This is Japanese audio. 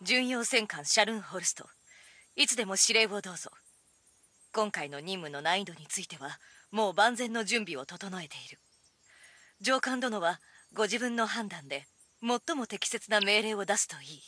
巡洋戦艦シャルンホルストいつでも指令をどうぞ今回の任務の難易度についてはもう万全の準備を整えている上官殿はご自分の判断で最も適切な命令を出すといい